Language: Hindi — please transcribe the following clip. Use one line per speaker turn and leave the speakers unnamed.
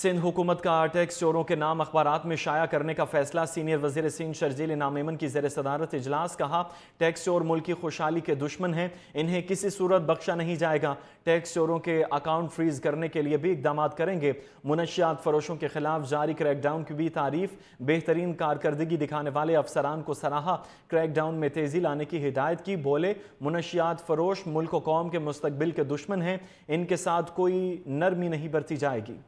सिंध हुकूमत का आरटेक्स चोरों के नाम अखबार में शाया करने का फैसला सीनियर वजीर सिंध शर्जील नामेमन की जेर सदारत इजलास कहा टैक्स चोर मुल्क की खुशहाली के दुश्मन हैं इन्हें किसी सूरत बख्शा नहीं जाएगा टैक्स चोरों के अकाउंट फ्रीज करने के लिए भी इकदाम करेंगे मुनशियात फरोशों के खिलाफ जारी क्रैकडाउन की भी तारीफ बेहतरीन कारकर्दगी दिखाने वाले अफसरान को सराहा क्रैकडाउन में तेजी लाने की हिदायत की बोले मुनशियात फरोश मुल्क कौम के मुस्तबिल के दुश्मन हैं इनके साथ कोई नरमी नहीं बरती जाएगी